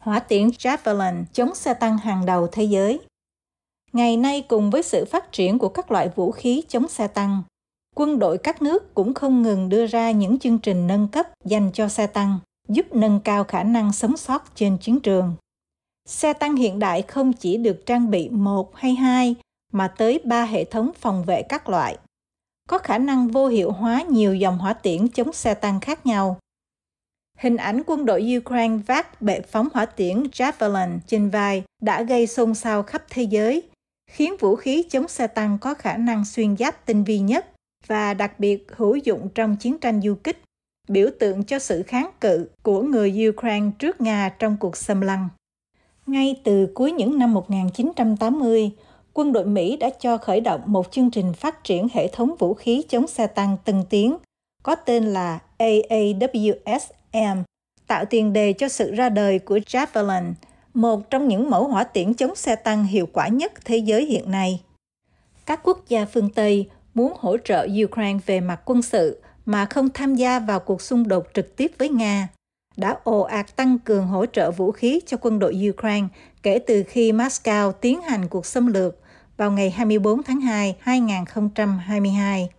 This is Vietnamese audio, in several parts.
hỏa tiễn Javelin chống xe tăng hàng đầu thế giới. Ngày nay cùng với sự phát triển của các loại vũ khí chống xe tăng, quân đội các nước cũng không ngừng đưa ra những chương trình nâng cấp dành cho xe tăng, giúp nâng cao khả năng sống sót trên chiến trường. Xe tăng hiện đại không chỉ được trang bị một hay hai mà tới ba hệ thống phòng vệ các loại. Có khả năng vô hiệu hóa nhiều dòng hỏa tiễn chống xe tăng khác nhau, Hình ảnh quân đội Ukraine vác bệ phóng hỏa tiễn Javelin trên vai đã gây xôn xao khắp thế giới, khiến vũ khí chống xe tăng có khả năng xuyên giáp tinh vi nhất và đặc biệt hữu dụng trong chiến tranh du kích, biểu tượng cho sự kháng cự của người Ukraine trước Nga trong cuộc xâm lăng. Ngay từ cuối những năm 1980, quân đội Mỹ đã cho khởi động một chương trình phát triển hệ thống vũ khí chống xe tăng tân tiến, có tên là AAWS M tạo tiền đề cho sự ra đời của Javelin, một trong những mẫu hỏa tiễn chống xe tăng hiệu quả nhất thế giới hiện nay. Các quốc gia phương Tây muốn hỗ trợ Ukraine về mặt quân sự mà không tham gia vào cuộc xung đột trực tiếp với Nga, đã ồ ạt tăng cường hỗ trợ vũ khí cho quân đội Ukraine kể từ khi Moscow tiến hành cuộc xâm lược vào ngày 24 tháng 2, 2022.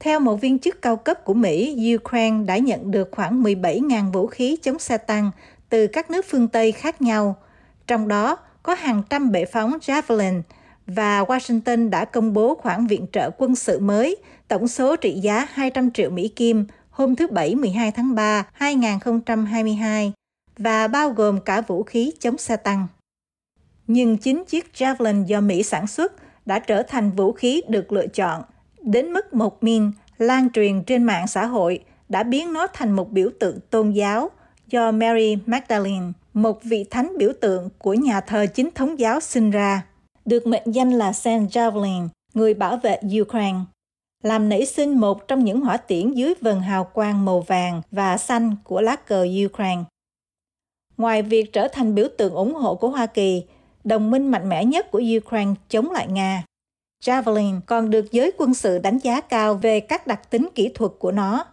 Theo một viên chức cao cấp của Mỹ, Ukraine đã nhận được khoảng 17.000 vũ khí chống xe tăng từ các nước phương Tây khác nhau, trong đó có hàng trăm bệ phóng Javelin, và Washington đã công bố khoản viện trợ quân sự mới, tổng số trị giá 200 triệu Mỹ Kim hôm thứ Bảy 12 tháng 3, 2022, và bao gồm cả vũ khí chống xe tăng. Nhưng chính chiếc Javelin do Mỹ sản xuất đã trở thành vũ khí được lựa chọn đến mức một min lan truyền trên mạng xã hội đã biến nó thành một biểu tượng tôn giáo do Mary Magdalene, một vị thánh biểu tượng của nhà thờ chính thống giáo sinh ra, được mệnh danh là Saint Javelin, người bảo vệ Ukraine, làm nảy sinh một trong những hỏa tiễn dưới vần hào quang màu vàng và xanh của lá cờ Ukraine. Ngoài việc trở thành biểu tượng ủng hộ của Hoa Kỳ, đồng minh mạnh mẽ nhất của Ukraine chống lại Nga, Javelin còn được giới quân sự đánh giá cao về các đặc tính kỹ thuật của nó.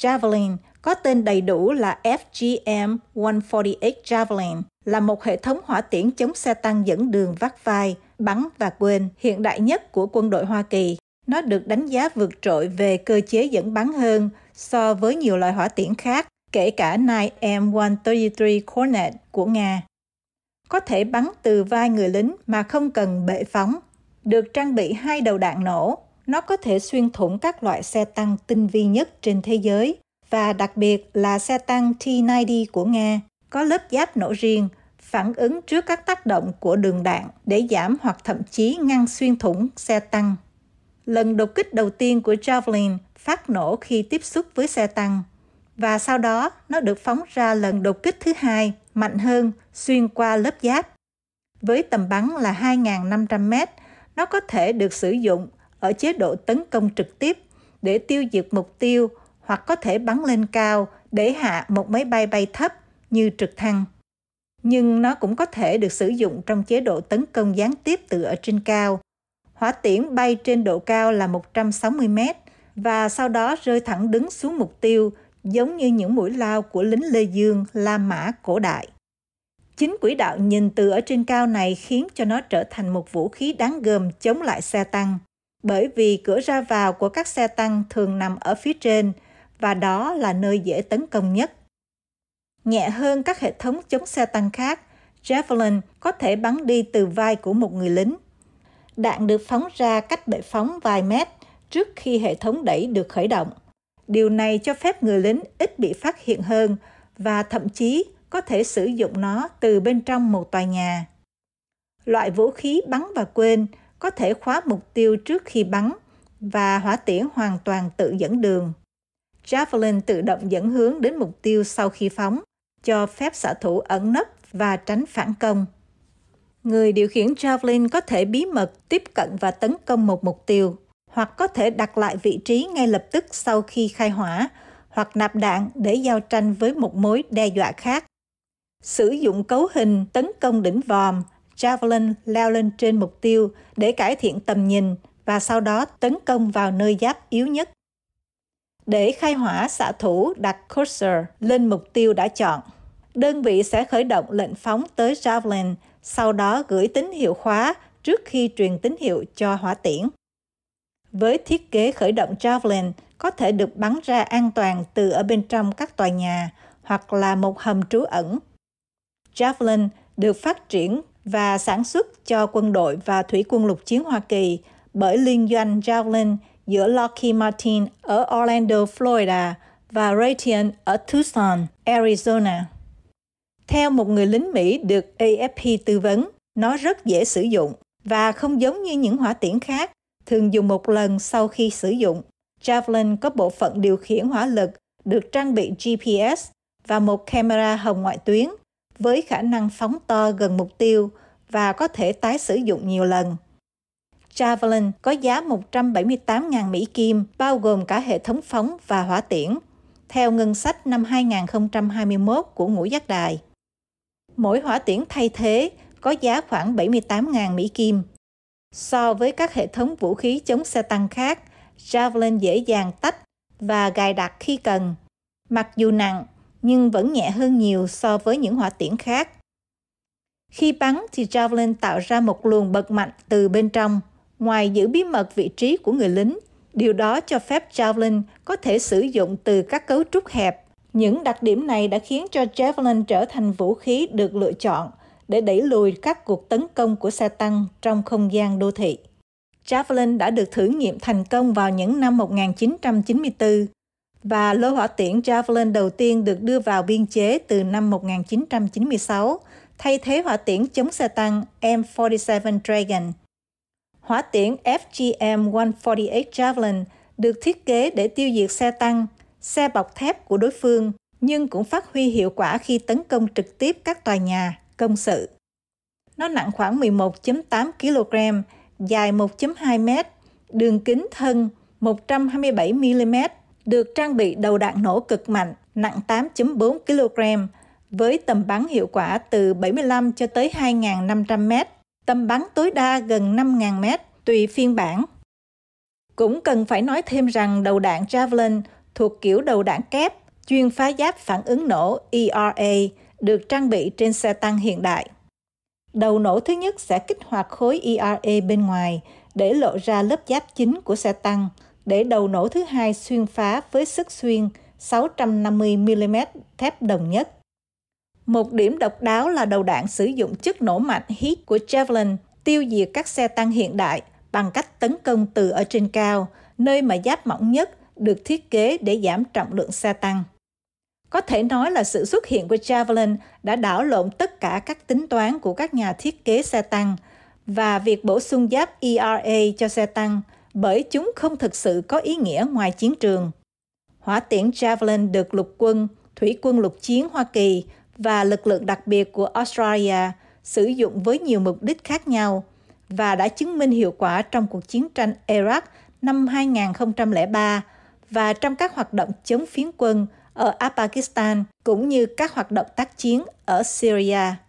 Javelin có tên đầy đủ là FGM-148 Javelin, là một hệ thống hỏa tiễn chống xe tăng dẫn đường vắt vai, bắn và quên hiện đại nhất của quân đội Hoa Kỳ. Nó được đánh giá vượt trội về cơ chế dẫn bắn hơn so với nhiều loại hỏa tiễn khác, kể cả 9M133 Cornet của Nga. Có thể bắn từ vai người lính mà không cần bệ phóng được trang bị hai đầu đạn nổ. Nó có thể xuyên thủng các loại xe tăng tinh vi nhất trên thế giới và đặc biệt là xe tăng T-90 của Nga có lớp giáp nổ riêng phản ứng trước các tác động của đường đạn để giảm hoặc thậm chí ngăn xuyên thủng xe tăng. Lần đột kích đầu tiên của Javelin phát nổ khi tiếp xúc với xe tăng và sau đó nó được phóng ra lần đột kích thứ hai mạnh hơn xuyên qua lớp giáp. Với tầm bắn là 2.500 mét, nó có thể được sử dụng ở chế độ tấn công trực tiếp để tiêu diệt mục tiêu hoặc có thể bắn lên cao để hạ một máy bay bay thấp như trực thăng. Nhưng nó cũng có thể được sử dụng trong chế độ tấn công gián tiếp từ ở trên cao. Hỏa tiễn bay trên độ cao là 160 mét và sau đó rơi thẳng đứng xuống mục tiêu giống như những mũi lao của lính Lê Dương La Mã cổ đại. Chính quỹ đạo nhìn từ ở trên cao này khiến cho nó trở thành một vũ khí đáng gờm chống lại xe tăng, bởi vì cửa ra vào của các xe tăng thường nằm ở phía trên và đó là nơi dễ tấn công nhất. Nhẹ hơn các hệ thống chống xe tăng khác, Javelin có thể bắn đi từ vai của một người lính. Đạn được phóng ra cách bệ phóng vài mét trước khi hệ thống đẩy được khởi động. Điều này cho phép người lính ít bị phát hiện hơn và thậm chí có thể sử dụng nó từ bên trong một tòa nhà. Loại vũ khí bắn và quên có thể khóa mục tiêu trước khi bắn và hỏa tiễn hoàn toàn tự dẫn đường. Javelin tự động dẫn hướng đến mục tiêu sau khi phóng, cho phép xạ thủ ẩn nấp và tránh phản công. Người điều khiển Javelin có thể bí mật tiếp cận và tấn công một mục tiêu, hoặc có thể đặt lại vị trí ngay lập tức sau khi khai hỏa, hoặc nạp đạn để giao tranh với một mối đe dọa khác sử dụng cấu hình tấn công đỉnh vòm, javelin leo lên trên mục tiêu để cải thiện tầm nhìn và sau đó tấn công vào nơi giáp yếu nhất. Để khai hỏa xạ thủ đặt cursor lên mục tiêu đã chọn, đơn vị sẽ khởi động lệnh phóng tới javelin, sau đó gửi tín hiệu khóa trước khi truyền tín hiệu cho hỏa tiễn. Với thiết kế khởi động javelin có thể được bắn ra an toàn từ ở bên trong các tòa nhà hoặc là một hầm trú ẩn Javelin được phát triển và sản xuất cho quân đội và thủy quân lục chiến Hoa Kỳ bởi liên doanh Javelin giữa Lockheed Martin ở Orlando, Florida và Raytheon ở Tucson, Arizona. Theo một người lính Mỹ được AFP tư vấn, nó rất dễ sử dụng và không giống như những hỏa tiễn khác, thường dùng một lần sau khi sử dụng. Javelin có bộ phận điều khiển hỏa lực được trang bị GPS và một camera hồng ngoại tuyến – với khả năng phóng to gần mục tiêu và có thể tái sử dụng nhiều lần. Javelin có giá 178.000 Mỹ Kim, bao gồm cả hệ thống phóng và hỏa tiễn, theo ngân sách năm 2021 của Ngũ Giác Đài. Mỗi hỏa tiễn thay thế có giá khoảng 78.000 Mỹ Kim. So với các hệ thống vũ khí chống xe tăng khác, Javelin dễ dàng tách và gài đặt khi cần. Mặc dù nặng, nhưng vẫn nhẹ hơn nhiều so với những hỏa tiễn khác. Khi bắn thì Javelin tạo ra một luồng bật mạnh từ bên trong, ngoài giữ bí mật vị trí của người lính. Điều đó cho phép Javelin có thể sử dụng từ các cấu trúc hẹp. Những đặc điểm này đã khiến cho Javelin trở thành vũ khí được lựa chọn để đẩy lùi các cuộc tấn công của xe tăng trong không gian đô thị. Javelin đã được thử nghiệm thành công vào những năm 1994 và lô hỏa tiễn Javelin đầu tiên được đưa vào biên chế từ năm 1996, thay thế hỏa tiễn chống xe tăng M47 Dragon. Hỏa tiễn FGM-148 Javelin được thiết kế để tiêu diệt xe tăng, xe bọc thép của đối phương, nhưng cũng phát huy hiệu quả khi tấn công trực tiếp các tòa nhà, công sự. Nó nặng khoảng 11.8 kg, dài 1.2 m, đường kính thân 127 mm được trang bị đầu đạn nổ cực mạnh nặng 8.4 kg với tầm bắn hiệu quả từ 75 cho tới 2.500 m, tầm bắn tối đa gần 5.000 m tùy phiên bản. Cũng cần phải nói thêm rằng đầu đạn Javelin thuộc kiểu đầu đạn kép chuyên phá giáp phản ứng nổ ERA được trang bị trên xe tăng hiện đại. Đầu nổ thứ nhất sẽ kích hoạt khối ERA bên ngoài để lộ ra lớp giáp chính của xe tăng – để đầu nổ thứ hai xuyên phá với sức xuyên 650mm thép đồng nhất. Một điểm độc đáo là đầu đạn sử dụng chất nổ mạnh hít của Javelin tiêu diệt các xe tăng hiện đại bằng cách tấn công từ ở trên cao, nơi mà giáp mỏng nhất được thiết kế để giảm trọng lượng xe tăng. Có thể nói là sự xuất hiện của Javelin đã đảo lộn tất cả các tính toán của các nhà thiết kế xe tăng và việc bổ sung giáp ERA cho xe tăng – bởi chúng không thực sự có ý nghĩa ngoài chiến trường. Hỏa tiễn Javelin được lục quân, thủy quân lục chiến Hoa Kỳ và lực lượng đặc biệt của Australia sử dụng với nhiều mục đích khác nhau và đã chứng minh hiệu quả trong cuộc chiến tranh Iraq năm 2003 và trong các hoạt động chống phiến quân ở Afghanistan cũng như các hoạt động tác chiến ở Syria.